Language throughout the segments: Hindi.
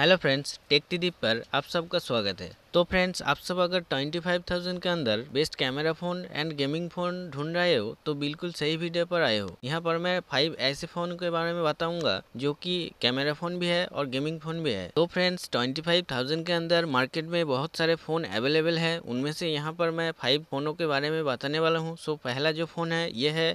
हेलो फ्रेंड्स टेक टी पर आप सबका स्वागत है तो फ्रेंड्स आप सब अगर 25,000 के अंदर best camera phone and gaming phone ढूंढ रहे हो तो बिल्कुल सही वीडियो पर आए हो यहाँ पर मैं फाइव ऐसे फ़ोन के बारे में बताऊंगा जो कि कैमरा फ़ोन भी है और गेमिंग फ़ोन भी है तो फ्रेंड्स 25,000 के अंदर मार्केट में बहुत सारे फ़ोन अवेलेबल है उनमें से यहाँ पर मैं फाइव फ़ोनों के बारे में बताने वाला हूँ सो पहला जो फ़ोन है ये है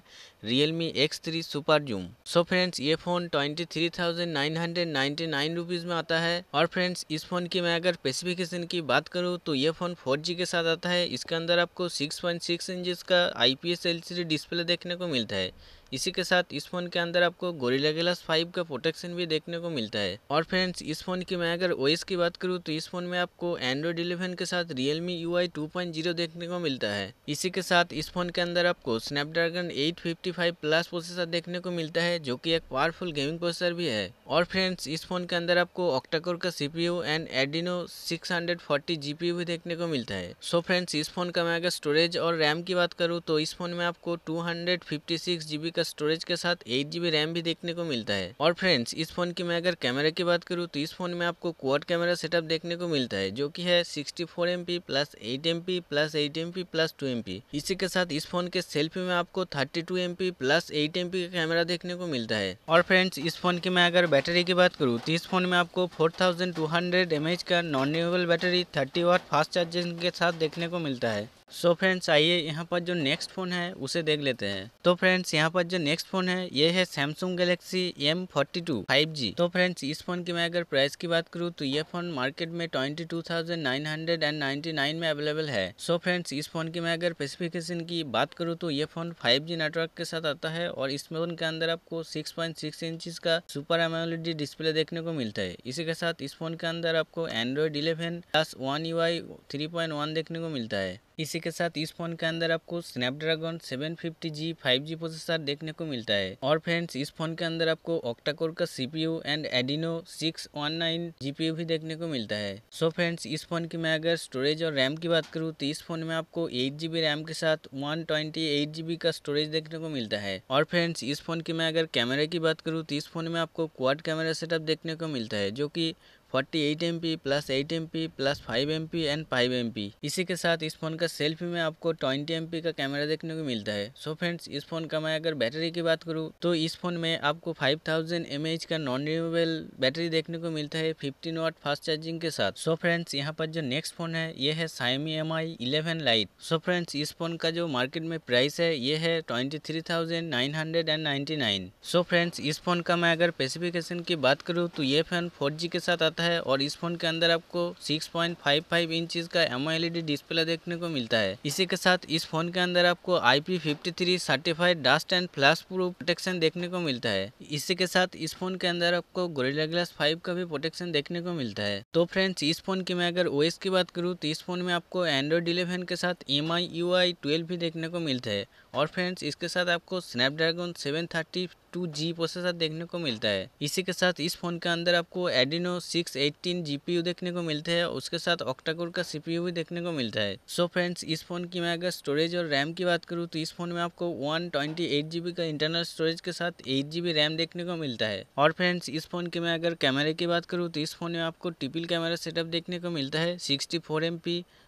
X three super zoom so friends ये phone twenty three thousand nine hundred ninety nine rupees में आता है और फ्रेंड्स इस फ़ोन की मैं अगर स्पेसिफिकेशन की बात करूँ तो ये फ़ोन फोर जी के साथ आता है इसके अंदर आपको सिक्स पॉइंट सिक्स इंचज़ का I P S L C D display देखने को मिलता है इसी के साथ इस फ़ोन के अंदर आपको गोरिला ग्लास फाइव का प्रोटेक्शन भी देखने को मिलता है और फ्रेंड्स इस फ़ोन की मैं अगर ओएस की बात करूँ तो इस फ़ोन में आपको एंड्रॉइड इलेवन के साथ Realme U I two point zero देखने को मिलता है इसी के साथ इस फ़ोन के अंदर आपको Snapdragon eight fifty five plus processor देखने को मिलता है जो की एक पावरफुल गेमिंग प्रोसेसर भी है और फ्रेंड्स इस फ़ोन के अंदर आपको ऑक्टाकोर का CPU and Adreno six hundred forty GPU भी देखने को मिलता है सो फ्रेंड्स इस फ़ोन का मैं अगर स्टोरेज और रैम की बात करूँ तो इस फ़ोन में आपको two hundred fifty six GB का का स्टोरेज के साथ एट जी रैम भी देखने को मिलता है और फ्रेंड्स इस फोन की मैं अगर कैमरा की बात करूँ तो इस फोन में आपको क्वाड कैमरा सेटअप देखने को मिलता है जो की है sixty four M P plus eight M P plus eight M P plus two M P इसी के साथ इस फोन के सेल्फी में आपको thirty two M P plus eight M P का कैमरा देखने को मिलता है और फ्रेंड्स इस फोन की मैं अगर बैटरी की बात करूँ तो इस फोन में आपको four thousand two hundred M H का non renewable battery thirty watt fast charging के साथ देखने को मिलता है सो फ्रेंड्स आइए यहाँ पर जो नेक्स्ट फ़ोन है उसे देख लेते हैं तो फ्रेंड्स यहाँ पर जो नेक्स्ट फ़ोन है ये है Samsung Galaxy M forty two five G तो फ्रेंड्स इस फ़ोन की मैं अगर प्राइस की बात करूँ तो ये फ़ोन मार्केट में twenty two thousand nine hundred and ninety nine में अवेलेबल है सो so फ्रेंड्स इस फ़ोन की मैं अगर स्पेसिफिकेशन की बात करूँ तो ये फ़ोन फाइव जी नेटवर्क के साथ आता है और इस फ़ोन के अंदर आपको सिक्स पॉइंट सिक्स इंचज का सुपर एमोलिडी डिस्प्ले देखने को मिलता है इसी के साथ इस फ़ोन के अंदर आपको Android eleven plus one U I three point one देखने को मिलता है इसी के साथ इस फोन के अंदर आपको स्नैपड्रैगन 750G 5G प्रोसेसर देखने को मिलता है और फ्रेंड्स इस फोन के अंदर आपको ऑक्टाकोर का सीपीयू एंड एडिनो 619 जीपीयू भी देखने को मिलता है सो so फ्रेंड्स इस फोन की मैं अगर स्टोरेज और रैम की बात करूँ तो इस फोन में आपको एट जीबी रैम के साथ वन ट्वेंटी का स्टोरेज देखने को मिलता है और फ्रेंड्स इस फोन की मैं अगर कैमरे की बात करूँ तो इस फोन में आपको क्वाड कैमरा सेटअप देखने को मिलता है जो की forty eight M P plus eight M P plus five M P and five M P इसी के साथ इस फ़ोन का सेल्फी में आपको ट्वेंटी एम पी का कैमरा देखने को मिलता है सो so फ्रेंड्स इस फ़ोन का मैं अगर बैटरी की बात करूँ तो इस फ़ोन में आपको फाइव थाउजेंड एम एच का नॉन रिमूवेबल बैटरी देखने को मिलता है फिफ्टीन वाट फास्ट चार्जिंग के साथ सो फ्रेंड्स यहाँ पर जो नेक्स्ट फ़ोन है ये है Xiaomi M I eleven lite so friends इस फ़ोन का जो मार्केट में प्राइस है ये है twenty three thousand nine hundred and ninety nine so friends इस फ़ोन का मैं अगर स्पेसिफिकेशन की बात करूँ तो ये फ़ोन फोर जी के साथ आता है आता है और इस फोन के अंदर आपको 6.55 पॉइंट का एमओ एलईडी डिस्प्ले देखने को मिलता है इसी के साथ इस फोन के अंदर आपको I P certified dust and flash proof protection देखने को मिलता है इसी के साथ इस फोन के अंदर आपको गोरिल्ला ग्लास फाइव का भी प्रोटेक्शन देखने को मिलता है तो फ्रेंड्स इस फोन की मैं अगर ओएस की बात करूँ तो इस फोन में आपको एंड्रॉइड इलेवन के साथ M I U I twelve भी देखने को मिलता है और फ्रेंड्स इसके साथ आपको स्नैपड्रैगन 732G प्रोसेसर देखने को मिलता है इसी के साथ इस फोन के अंदर आपको एडिनो 618 GPU देखने को मिलता है उसके साथ ऑक्टाकोर का यू भी देखने को मिलता है सो so फ्रेंड्स इस फोन की मैं अगर स्टोरेज और रैम की बात करूँ तो इस फोन में आपको वन का इंटरनल स्टोरेज के साथ एट रैम देखने को मिलता है और फ्रेंड्स इस फोन की मैं अगर कैमरे की बात करूँ तो इस फोन में आपको टिपिल कैमरा सेटअप देखने को मिलता है sixty four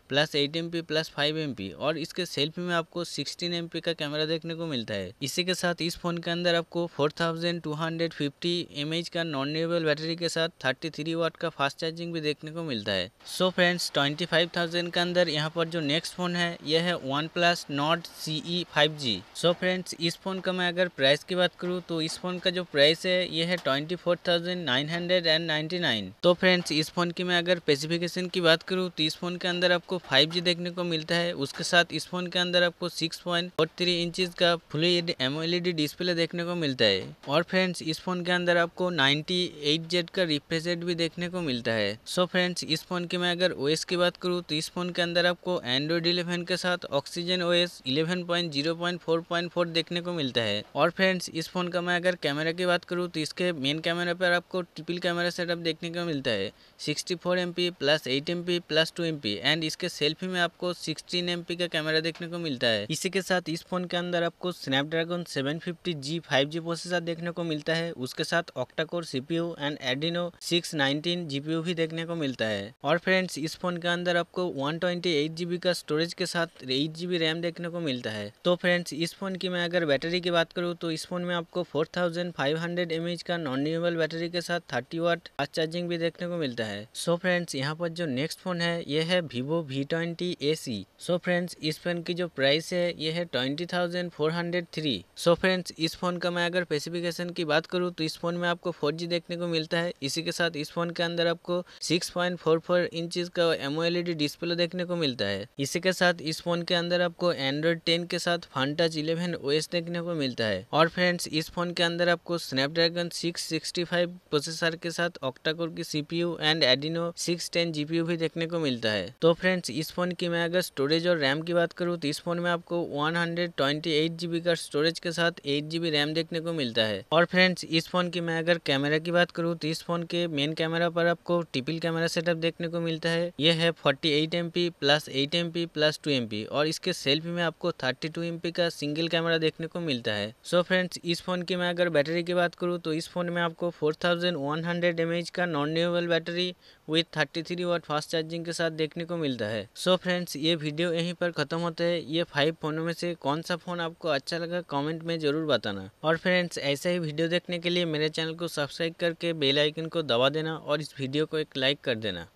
plus eight M plus five M और इसके सेल्फी में आपको सिक्सटीन एम का कैमरा देखने को मिलता है इसी के साथ इस फोन के अंदर आपको four thousand two hundred fifty M H का नॉन रिनेबल बैटरी के साथ थर्टी थ्री वाट का फास्ट चार्जिंग भी देखने को मिलता है so friends twenty five thousand के अंदर यहाँ पर जो नेक्स्ट फोन है यह है OnePlus Nord C E five G so friends इस फोन का मैं अगर प्राइस की बात करूँ तो इस फोन का जो प्राइस है यह है twenty four thousand nine hundred and ninety nine तो फ्रेंड्स इस फोन की मैं अगर स्पेसिफिकेशन की बात करूँ तो इस फोन के अंदर आपको आपको 5G देखने को मिलता है उसके साथ इस फोन के अंदर आपको 6.43 पॉइंट इंचज का फुल एमओएलईडी डिस्प्ले देखने को मिलता है और फ्रेंड्स इस फोन के अंदर आपको 98Z का रिफ्रेश रेट भी देखने को मिलता है सो so फ्रेंड्स इस फोन की मैं अगर ओएस की बात करूँ तो इस फोन के अंदर आपको एंड्रॉइड इलेवन के साथ ऑक्सीजन ओ एस देखने को मिलता है और फ्रेंड्स इस फोन का मैं अगर कैमरा की बात करूँ तो इसके मेन कैमरा पर आपको ट्रिपल कैमरा सेटअप देखने को मिलता है sixty four plus eight M plus two M and इसके के सेल्फी में आपको सिक्सटीन एम का कैमरा देखने को मिलता है इसी के साथ इस फोन के अंदर आपको Snapdragon seven fifty G five G processor देखने को मिलता है उसके साथ octacore CPU and Adreno six nineteen GPU भी देखने को मिलता है और फ्रेंड्स इस फोन के अंदर आपको वन ट्वेंटी का स्टोरेज के साथ एट जीबी रैम देखने को मिलता है तो फ्रेंड्स इस फोन की मैं अगर बैटरी की बात करूँ तो इस फोन में आपको फोर थाउजेंड का नॉन रिन्यूएबल बैटरी के साथ थर्टी वाट फास्ट चार्जिंग भी देखने को मिलता है सो फ्रेंड्स यहाँ पर जो नेक्स्ट फोन है यह है Vivo V V twenty A C so friends इस फ़ोन की जो प्राइस है ये है twenty thousand four hundred three so friends इस फ़ोन का मैं अगर स्पेसिफिकेशन की बात करूँ तो इस फ़ोन में आपको फोर जी देखने को मिलता है इसी के साथ इस फ़ोन के अंदर आपको six point four four inch का एमओएलईडी डिस्प्ले देखने को मिलता है इसी के साथ इस फ़ोन के अंदर आपको एंड्रॉयड टेन के साथ फंटच इलेवन ओएस देखने को मिलता है और फ्रेंड्स इस फ़ोन के अंदर आपको Snapdragon six sixty five processor के साथ ऑक्टाकोर की CPU and Adreno six ten GPU भी देखने को मिलता है तो फ्रेंड्स फ्रेंड्स तो इस फ़ोन की मैं अगर स्टोरेज और रैम की बात करूँ तो इस फ़ोन में आपको one hundred twenty eight G B का स्टोरेज के साथ एट जी बी रैम देखने को मिलता है और फ्रेंड्स इस फ़ोन की मैं अगर कैमरा की बात करूँ तो इस फ़ोन के मेन कैमरा पर आपको टिपिल कैमरा सेटअप देखने को मिलता है ये है forty eight M P plus eight M P plus two M P और इसके सेल्फी में आपको थर्टी टू एम पी का सिंगल कैमरा देखने को मिलता है सो so फ्रेंड्स इस फ़ोन की मैं अगर बैटरी की बात करूँ तो इस फ़ोन में आपको four thousand one hundred M H का non removable battery with thirty three watt fast charging के साथ देखने को मिलता है है सो so फ्रेंड्स ये वीडियो यहीं पर खत्म होते है ये फाइव फ़ोनों में से कौन सा फ़ोन आपको अच्छा लगा कमेंट में ज़रूर बताना और फ्रेंड्स ऐसे ही वीडियो देखने के लिए मेरे चैनल को सब्सक्राइब करके बेल आइकन को दबा देना और इस वीडियो को एक लाइक कर देना